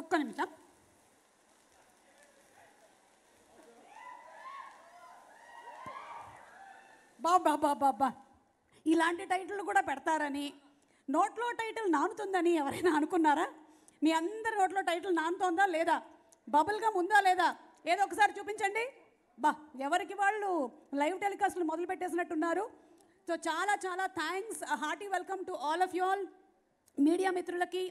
ఒక్క నిమిషం బాబా బాబా బా ఇలాంటి టైటిల్ కూడా పెడతారని నోట్లో టైటిల్ నానుతుందని ఎవరైనా అనుకున్నారా మీ అందరి నోట్లో టైటిల్ నానుతోందా లేదా బబుల్గా ఉందా లేదా ఏదో ఒకసారి చూపించండి బా ఎవరికి వాళ్ళు లైవ్ టెలికాస్ట్లు మొదలు పెట్టేసినట్టున్నారు సో చాలా చాలా thanks hearty welcome to all of you all media మిత్రులకి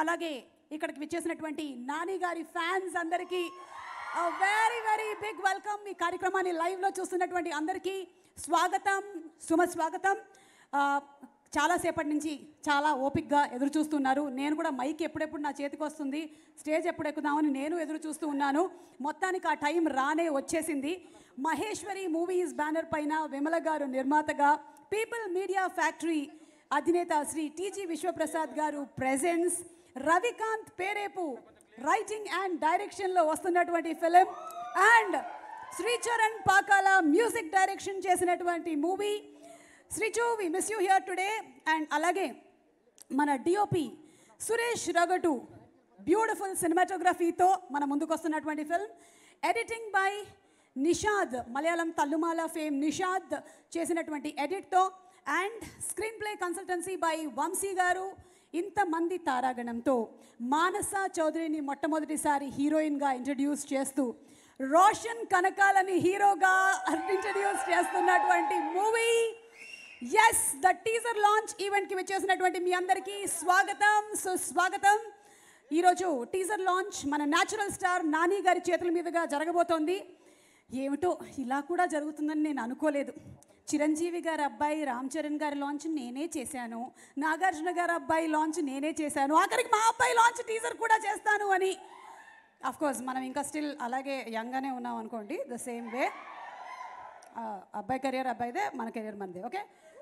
అలాగే ఇక్కడికి విచ్చేసినటువంటి నాని గారి ఫ్యాన్స్ అందరికీ వెరీ వెరీ బిగ్ వెల్కమ్ ఈ కార్యక్రమాన్ని లైవ్లో చూస్తున్నటువంటి అందరికీ స్వాగతం సుమ స్వాగతం చాలాసేపటి నుంచి చాలా ఓపిక్గా ఎదురు చూస్తున్నారు నేను కూడా మైక్ ఎప్పుడెప్పుడు నా చేతికి వస్తుంది స్టేజ్ ఎప్పుడు ఎక్కుదామని నేను ఎదురు చూస్తూ ఉన్నాను మొత్తానికి ఆ టైం రానే వచ్చేసింది మహేశ్వరి మూవీస్ బ్యానర్ పైన విమల గారు నిర్మాతగా పీపుల్ మీడియా ఫ్యాక్టరీ అధినేత శ్రీ టీజీ విశ్వప్రసాద్ గారు presence Ravikanth Perepu writing and డైరెక్షన్లో వస్తున్నటువంటి film and Shri Charan Pakala music direction చేసినటువంటి movie Sreechu we miss you here today and అలాగే మన డిఓపి సురేష్ రగటు బ్యూటిఫుల్ సినిమాటోగ్రఫీతో మన ముందుకొస్తున్నటువంటి film editing by Nishad Malayalam Thallumaala fame Nishad చేసినటువంటి ఎడిట్తో and screenplay consultancy by Vamsi గారు ఇంతమంది తారాగణంతో మానస చౌదరిని మొట్టమొదటిసారి హీరోయిన్గా ఇంట్రడ్యూస్ చేస్తూ రోషన్ కనకాలని హీరోగా ఇంట్రడ్యూస్ చేస్తున్నటువంటి movie as the teaser launch ఈవెంట్కి వచ్చేసినటువంటి మీ అందరికీ స్వాగతం సుస్వాగతం ఈరోజు టీజర్ లాంచ్ మన న్యాచురల్ స్టార్ నాని గారి చేతుల మీదుగా జరగబోతోంది ఏమిటో ఇలా కూడా జరుగుతుందని నేను అనుకోలేదు చిరంజీవి గారి అబ్బాయి రామ్ చరణ్ గారి లాంచ్ నేనే చేశాను నాగార్జున గారి అబ్బాయి లాంచ్ నేనే చేశాను ఆఖరికి మా అబ్బాయి లాంచ్ టీజర్ కూడా చేస్తాను అని కోర్స్ మనం ఇంకా స్టిల్ అలాగే యంగ్గానే ఉన్నాం అనుకోండి ద సేమ్ వే అబ్బాయి కెరియర్ అబ్బాయిదే మన కెరియర్ మనదే ఓకే